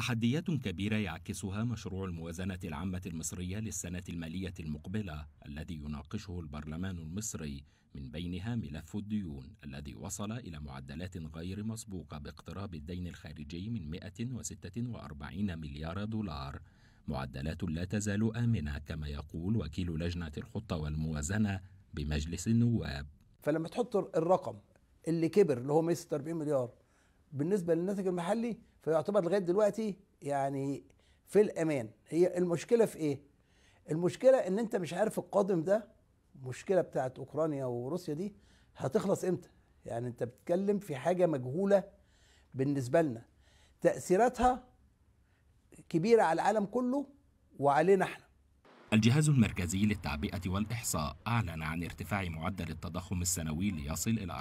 تحديات كبيرة يعكسها مشروع الموازنة العامة المصرية للسنة المالية المقبلة الذي يناقشه البرلمان المصري من بينها ملف الديون الذي وصل إلى معدلات غير مسبوقة باقتراب الدين الخارجي من 146 مليار دولار معدلات لا تزال آمنة كما يقول وكيل لجنة الخطة والموازنة بمجلس النواب فلما تحط الرقم اللي كبر اللي هو 146 مليار بالنسبه للناتج المحلي فيعتبر لغايه دلوقتي يعني في الامان هي المشكله في ايه المشكله ان انت مش عارف القادم ده المشكله بتاعه اوكرانيا وروسيا دي هتخلص امتى يعني انت بتتكلم في حاجه مجهوله بالنسبه لنا تاثيراتها كبيره على العالم كله وعلينا احنا الجهاز المركزي للتعبئة والإحصاء أعلن عن ارتفاع معدل التضخم السنوي ليصل إلى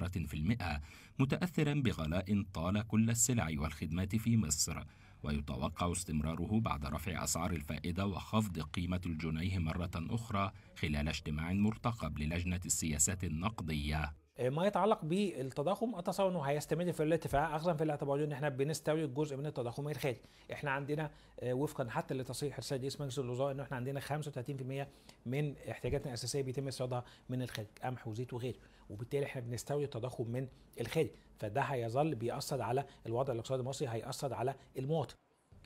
14.9% متأثرا بغلاء طال كل السلع والخدمات في مصر ويتوقع استمراره بعد رفع أسعار الفائدة وخفض قيمة الجنيه مرة أخرى خلال اجتماع مرتقب للجنة السياسات النقدية آه، ما يتعلق بالتضخم اتصور انه هيستمر في الارتفاع اخذا في الاعتبار ان احنا بنستورد جزء من التضخم الخارجي احنا عندنا آه، وفقا حتى لتصريح السيد مجلس الوزراء انه احنا عندنا 35% من احتياجاتنا الاساسيه بيتم استيرادها من الخارج قمح وزيت وغيره وبالتالي احنا بنستورد تضخم من الخارج فده هيظل بيأثر على الوضع الاقتصادي المصري هيأثر على المواطن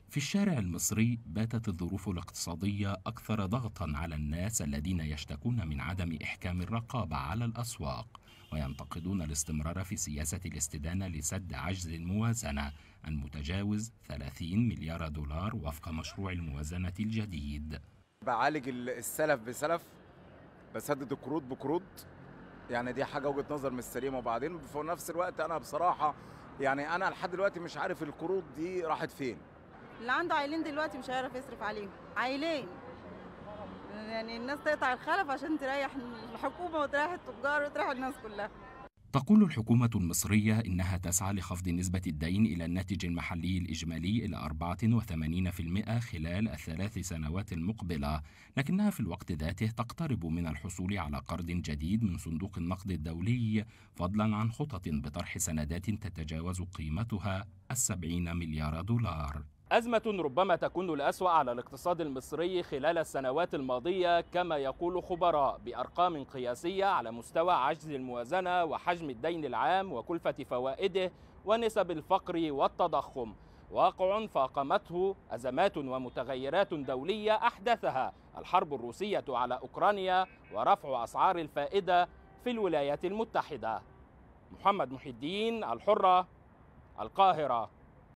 في الشارع المصري باتت الظروف الاقتصادية أكثر ضغطا على الناس الذين يشتكون من عدم إحكام الرقابة على الأسواق وينتقدون الاستمرار في سياسة الاستدانة لسد عجز الموازنة المتجاوز 30 مليار دولار وفق مشروع الموازنة الجديد بعالج السلف بسلف بسدد القروض بقروض يعني دي حاجه وجهه نظر مش سليمه وبعدين في نفس الوقت انا بصراحه يعني انا لحد دلوقتي مش عارف القروض دي راحت فين اللي عنده عيلين دلوقتي مش هيعرف يصرف عليهم عيلين يعني الناس تقطع الخلف عشان تريح الحكومه وتريح التجار وتريح الناس كلها تقول الحكومة المصرية إنها تسعى لخفض نسبة الدين إلى الناتج المحلي الإجمالي إلى 84% خلال الثلاث سنوات المقبلة، لكنها في الوقت ذاته تقترب من الحصول على قرض جديد من صندوق النقد الدولي، فضلاً عن خطط بطرح سندات تتجاوز قيمتها السبعين مليار دولار. أزمة ربما تكون الأسوأ على الاقتصاد المصري خلال السنوات الماضية كما يقول خبراء بأرقام قياسية على مستوى عجز الموازنة وحجم الدين العام وكلفة فوائده ونسب الفقر والتضخم واقع فاقمته أزمات ومتغيرات دولية أحدثها الحرب الروسية على أوكرانيا ورفع أسعار الفائدة في الولايات المتحدة محمد محي الدين الحرة القاهرة